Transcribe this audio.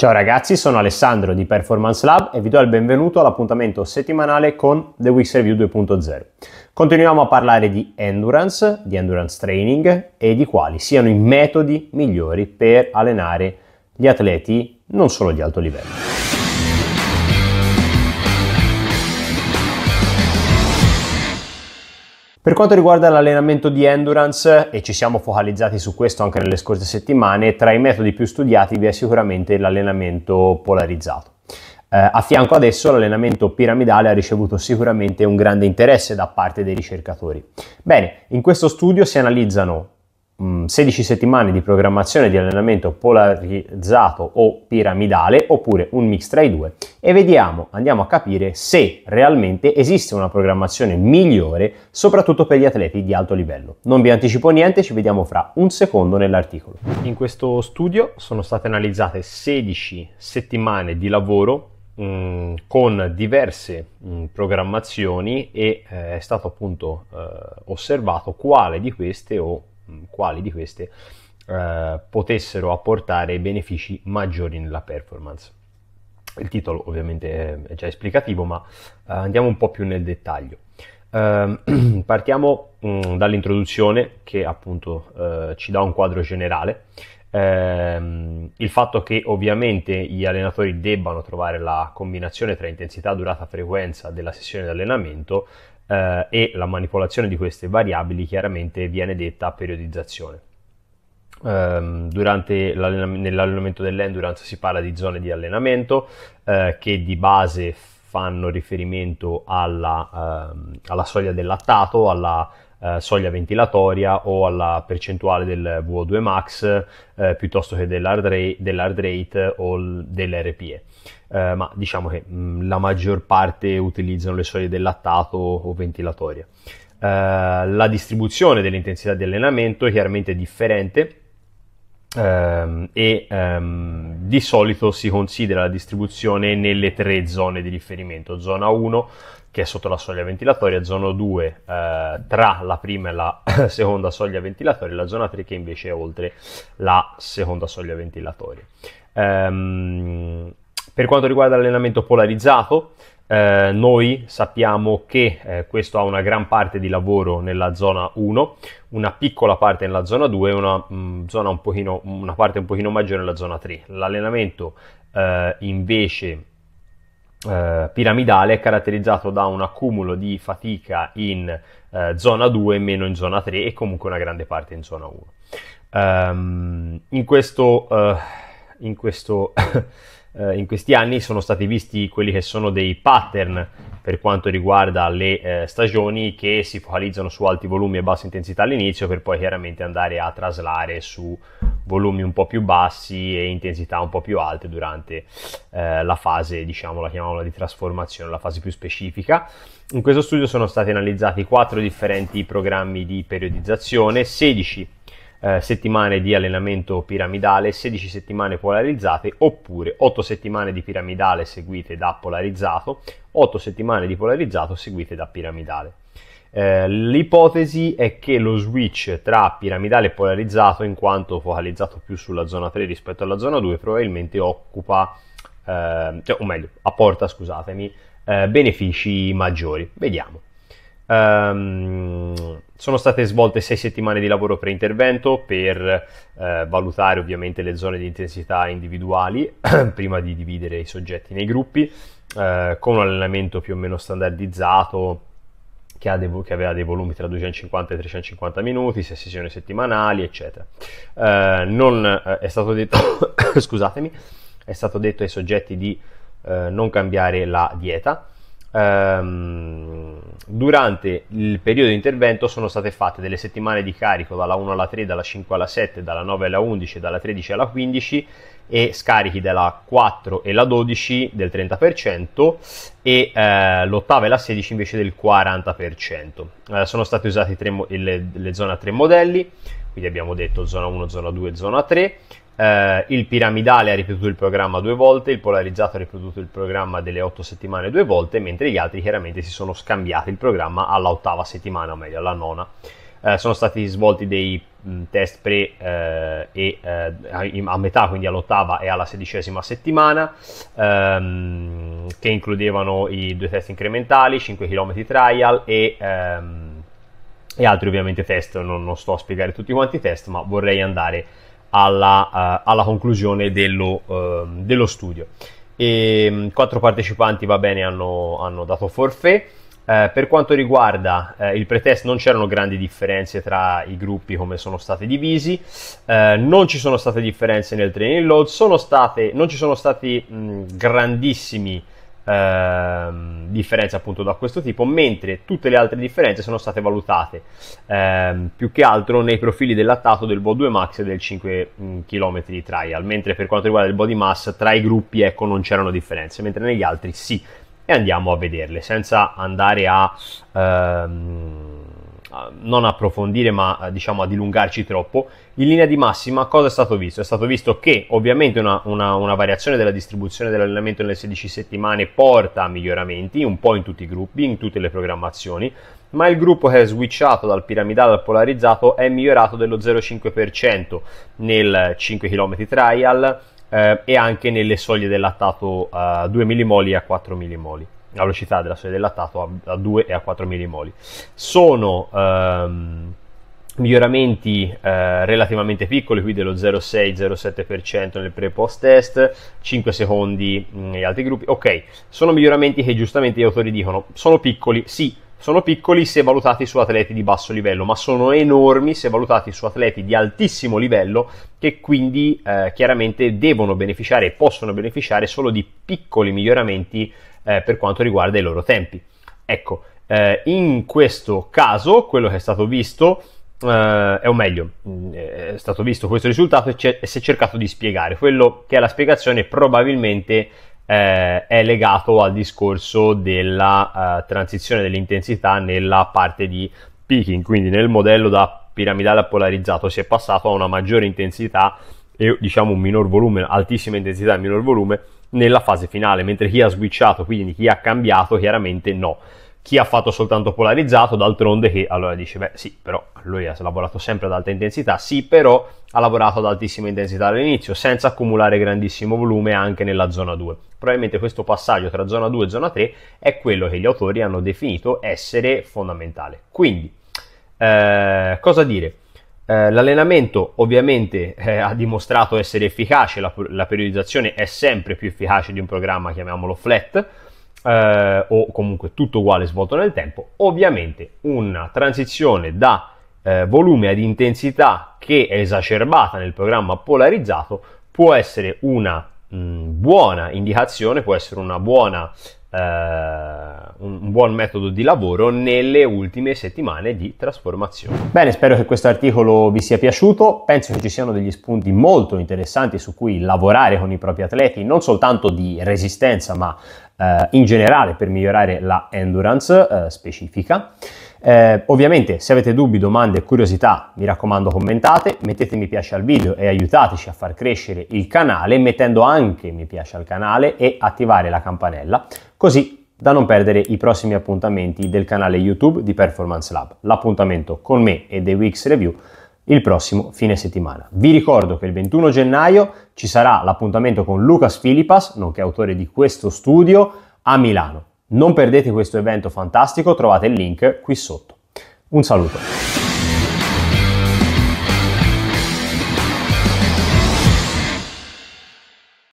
Ciao ragazzi, sono Alessandro di Performance Lab e vi do il benvenuto all'appuntamento settimanale con The Wix Review 2.0. Continuiamo a parlare di endurance, di endurance training e di quali siano i metodi migliori per allenare gli atleti non solo di alto livello. Per quanto riguarda l'allenamento di endurance, e ci siamo focalizzati su questo anche nelle scorse settimane, tra i metodi più studiati vi è sicuramente l'allenamento polarizzato. Eh, a fianco adesso l'allenamento piramidale ha ricevuto sicuramente un grande interesse da parte dei ricercatori. Bene, in questo studio si analizzano 16 mm, settimane di programmazione di allenamento polarizzato o piramidale oppure un mix tra i due e vediamo, andiamo a capire se realmente esiste una programmazione migliore soprattutto per gli atleti di alto livello. Non vi anticipo niente, ci vediamo fra un secondo nell'articolo. In questo studio sono state analizzate 16 settimane di lavoro mm, con diverse mm, programmazioni e eh, è stato appunto eh, osservato quale di queste o quali di queste eh, potessero apportare benefici maggiori nella performance. Il titolo ovviamente è già esplicativo, ma eh, andiamo un po' più nel dettaglio. Eh, partiamo mh, mm, dall'introduzione che appunto eh, ci dà un quadro generale. Eh, il fatto che ovviamente gli allenatori debbano trovare la combinazione tra intensità, durata, frequenza della sessione di allenamento eh, e la manipolazione di queste variabili chiaramente viene detta periodizzazione. Ehm, durante nell'allenamento dell'endurance si parla di zone di allenamento eh, che di base fanno riferimento alla, eh, alla soglia del lattato, alla eh, soglia ventilatoria o alla percentuale del VO2 max eh, piuttosto che dell'hard rate, dell'hard rate o dell'RPE. Eh, ma diciamo che mh, mm, la maggior parte utilizzano le soglie del lattato o ventilatoria. Eh, la distribuzione dell'intensità di allenamento è chiaramente differente Um, e um, di solito si considera la distribuzione nelle tre zone di riferimento, zona 1, che è sotto la soglia ventilatoria, zona 2 eh, tra la prima e la seconda soglia ventilatoria, la zona 3 che invece è oltre la seconda soglia ventilatoria. Ehm, per quanto riguarda l'allenamento polarizzato, eh, noi sappiamo che eh, questo ha una gran parte di lavoro nella zona 1, una piccola parte nella zona 2 e una, mh, mm, zona un pochino, una parte un pochino maggiore nella zona 3. L'allenamento eh, invece eh, piramidale caratterizzato da un accumulo di fatica in eh, zona 2 meno in zona 3 e comunque una grande parte in zona 1. Um, ehm, in questo, uh, in questo eh, in questi anni sono stati visti quelli che sono dei pattern per quanto riguarda le eh, stagioni che si focalizzano su alti volumi e bassa intensità all'inizio per poi chiaramente andare a traslare su volumi un po' più bassi e intensità un po' più alte durante eh, la fase, diciamo, la chiamiamola di trasformazione, la fase più specifica. In questo studio sono stati analizzati quattro differenti programmi di periodizzazione, 16 eh, settimane di allenamento piramidale, 16 settimane polarizzate, oppure 8 settimane di piramidale seguite da polarizzato, 8 settimane di polarizzato seguite da piramidale. Eh, l'ipotesi è che lo switch tra piramidale e polarizzato, in quanto focalizzato più sulla zona 3 rispetto alla zona 2, probabilmente occupa, eh, cioè, o meglio, apporta, scusatemi, eh, benefici maggiori. Vediamo. Um, sono state svolte sei settimane di lavoro pre intervento per eh, valutare ovviamente le zone di intensità individuali prima di dividere i soggetti nei gruppi, eh, con un allenamento più o meno standardizzato che, dei, che, aveva dei volumi tra 250 e 350 minuti, sei sessioni settimanali, eccetera. Eh, non eh, è stato detto, scusatemi, è stato detto ai soggetti di eh, non cambiare la dieta ehm, durante il periodo di intervento sono state fatte delle settimane di carico dalla 1 alla 3, dalla 5 alla 7, dalla 9 alla 11, dalla 13 alla 15 e scarichi dalla 4 e la 12 del 30% e eh, l'ottava e la 16 invece del 40%. Eh, sono state usate tre, le, le zone a tre modelli, quindi abbiamo detto zona 1, zona 2 e zona 3 eh, il piramidale ha ripetuto il programma due volte, il polarizzato ha ripetuto il programma delle otto settimane due volte, mentre gli altri chiaramente si sono scambiati il programma all'ottava settimana, o meglio alla nona. Eh, sono stati svolti dei mh, test pre eh, e eh, a, a metà, quindi all'ottava e alla sedicesima settimana, ehm, che includevano i due test incrementali, 5 km trial e, ehm, e altri ovviamente test, non, non sto a spiegare tutti quanti i test, ma vorrei andare alla, eh, alla conclusione dello, ehm, dello studio. E, mm, quattro partecipanti va bene hanno, hanno dato forfè. Eh, per quanto riguarda eh, il pretest non c'erano grandi differenze tra i gruppi come sono stati divisi, eh, non ci sono state differenze nel training load, sono state, non ci sono stati mh, mm, grandissimi Ehm, differenze appunto da questo tipo, mentre tutte le altre differenze sono state valutate ehm, più che altro nei profili dell'attato del bo 2 max e del 5 km mm, di trial, mentre per quanto riguarda il body mass tra i gruppi ecco non c'erano differenze, mentre negli altri sì. E andiamo a vederle senza andare a ehm, non approfondire ma eh, diciamo a dilungarci troppo, in linea di massima cosa è stato visto? È stato visto che ovviamente una, una, una variazione della distribuzione dell'allenamento nelle 16 settimane porta a miglioramenti un po' in tutti i gruppi, in tutte le programmazioni, ma il gruppo che è switchato dal piramidale al polarizzato è migliorato dello 0,5% nel 5 km trial eh, e anche nelle soglie del lattato eh, 2 millimoli a 4 mmol la velocità della soglia del lattato a, a 2 e a 4 millimoli. Sono ehm, miglioramenti eh, relativamente piccoli, qui dello 0,6-0,7% nel pre-post test, 5 secondi mm, negli altri gruppi. Ok, sono miglioramenti che giustamente gli autori dicono sono piccoli, sì, sono piccoli se valutati su atleti di basso livello, ma sono enormi se valutati su atleti di altissimo livello che quindi eh, chiaramente devono beneficiare e possono beneficiare solo di piccoli miglioramenti eh, per quanto riguarda i loro tempi. Ecco, eh, in questo caso quello che è stato visto eh, o meglio, mm, è stato visto questo risultato e, c- e si è cercato di spiegare. Quello che è la spiegazione probabilmente eh, è legato al discorso della eh, transizione dell'intensità nella parte di peaking, quindi nel modello da piramidale a polarizzato si è passato a una maggiore intensità e diciamo un minor volume, altissima intensità e minor volume nella fase finale, mentre chi ha switchato, quindi chi ha cambiato, chiaramente no chi ha fatto soltanto polarizzato, d'altronde che allora dice, beh sì, però lui ha lavorato sempre ad alta intensità, sì, però ha lavorato ad altissima intensità all'inizio, senza accumulare grandissimo volume anche nella zona 2. Probabilmente questo passaggio tra zona 2 e zona 3 è quello che gli autori hanno definito essere fondamentale. Quindi, eh, cosa dire? Eh, l'allenamento ovviamente eh, ha dimostrato essere efficace, la, la periodizzazione è sempre più efficace di un programma, chiamiamolo flat, eh, o comunque tutto uguale svolto nel tempo, ovviamente una transizione da eh, volume ad intensità che è esacerbata nel programma polarizzato può essere una mh, mm, buona indicazione, può essere una buona Uh, un, buon metodo di lavoro nelle ultime settimane di trasformazione. Bene, spero che questo articolo vi sia piaciuto, penso che ci siano degli spunti molto interessanti su cui lavorare con i propri atleti, non soltanto di resistenza ma eh, in generale per migliorare la endurance eh, specifica. Eh, ovviamente se avete dubbi, domande e curiosità mi raccomando commentate, mettete mi piace al video e aiutateci a far crescere il canale mettendo anche mi piace al canale e attivare la campanella così da non perdere i prossimi appuntamenti del canale YouTube di Performance Lab, l'appuntamento con me e The Wix Review il prossimo fine settimana. Vi ricordo che il 21 gennaio ci sarà l'appuntamento con Lucas Filipas, nonché autore di questo studio, a Milano. Non perdete questo evento fantastico, trovate il link qui sotto. Un saluto.